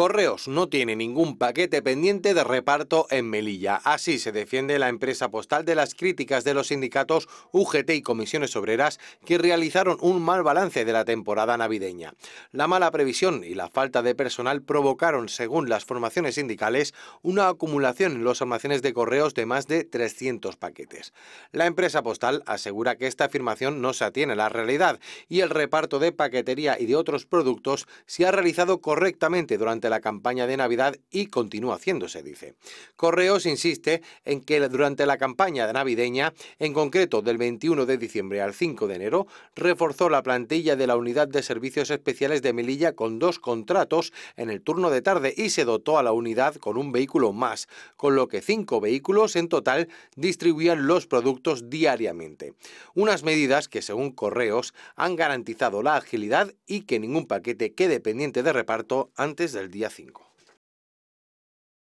Correos no tiene ningún paquete pendiente de reparto en Melilla. Así se defiende la empresa postal de las críticas de los sindicatos UGT y comisiones obreras que realizaron un mal balance de la temporada navideña. La mala previsión y la falta de personal provocaron, según las formaciones sindicales, una acumulación en los almacenes de correos de más de 300 paquetes. La empresa postal asegura que esta afirmación no se atiene a la realidad y el reparto de paquetería y de otros productos se ha realizado correctamente durante la campaña de Navidad y continúa haciéndose, dice. Correos insiste en que durante la campaña navideña, en concreto del 21 de diciembre al 5 de enero, reforzó la plantilla de la unidad de servicios especiales de Melilla con dos contratos en el turno de tarde y se dotó a la unidad con un vehículo más, con lo que cinco vehículos en total distribuían los productos diariamente. Unas medidas que, según Correos, han garantizado la agilidad y que ningún paquete quede pendiente de reparto antes del día 5.